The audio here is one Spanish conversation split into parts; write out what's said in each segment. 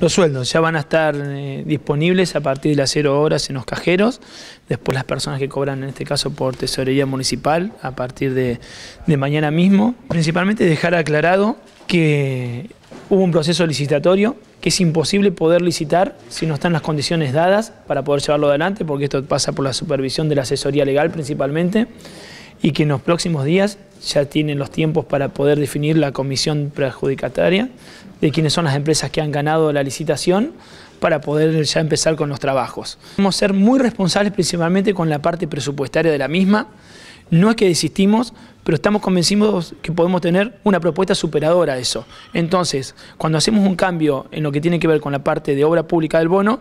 Los sueldos ya van a estar eh, disponibles a partir de las 0 horas en los cajeros, después las personas que cobran en este caso por tesorería municipal a partir de, de mañana mismo. Principalmente dejar aclarado que hubo un proceso licitatorio que es imposible poder licitar si no están las condiciones dadas para poder llevarlo adelante, porque esto pasa por la supervisión de la asesoría legal principalmente y que en los próximos días ya tienen los tiempos para poder definir la comisión perjudicataria de quiénes son las empresas que han ganado la licitación para poder ya empezar con los trabajos. Vamos a ser muy responsables principalmente con la parte presupuestaria de la misma. No es que desistimos, pero estamos convencidos que podemos tener una propuesta superadora a eso. Entonces, cuando hacemos un cambio en lo que tiene que ver con la parte de obra pública del bono,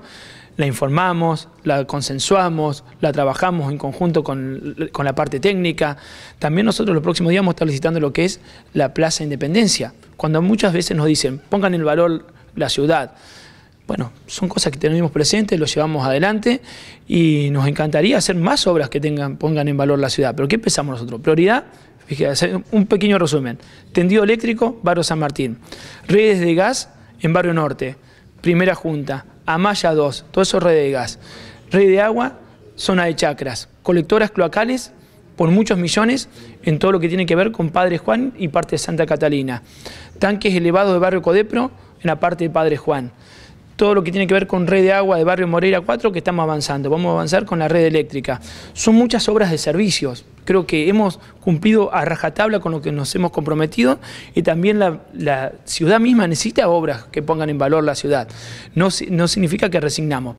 la informamos, la consensuamos, la trabajamos en conjunto con, la parte técnica. También nosotros los próximos días vamos a estar visitando lo que es la Plaza Independencia, cuando muchas veces nos dicen, pongan en valor la ciudad. Bueno, son cosas que tenemos presentes, lo llevamos adelante y nos encantaría hacer más obras que tengan, pongan en valor la ciudad. Pero ¿qué pensamos nosotros? Prioridad, fíjate, un pequeño resumen. Tendido eléctrico, Barrio San Martín. Redes de gas en Barrio Norte. Primera junta. Amaya 2, todo eso red de gas. Red de agua, zona de chacras, colectoras cloacales por muchos millones en todo lo que tiene que ver con Padre Juan y parte de Santa Catalina. Tanques elevados de barrio Codepro en la parte de Padre Juan todo lo que tiene que ver con red de agua de Barrio Moreira 4 que estamos avanzando, vamos a avanzar con la red eléctrica. Son muchas obras de servicios, creo que hemos cumplido a rajatabla con lo que nos hemos comprometido y también la, ciudad misma necesita obras que pongan en valor la ciudad, no significa que resignamos.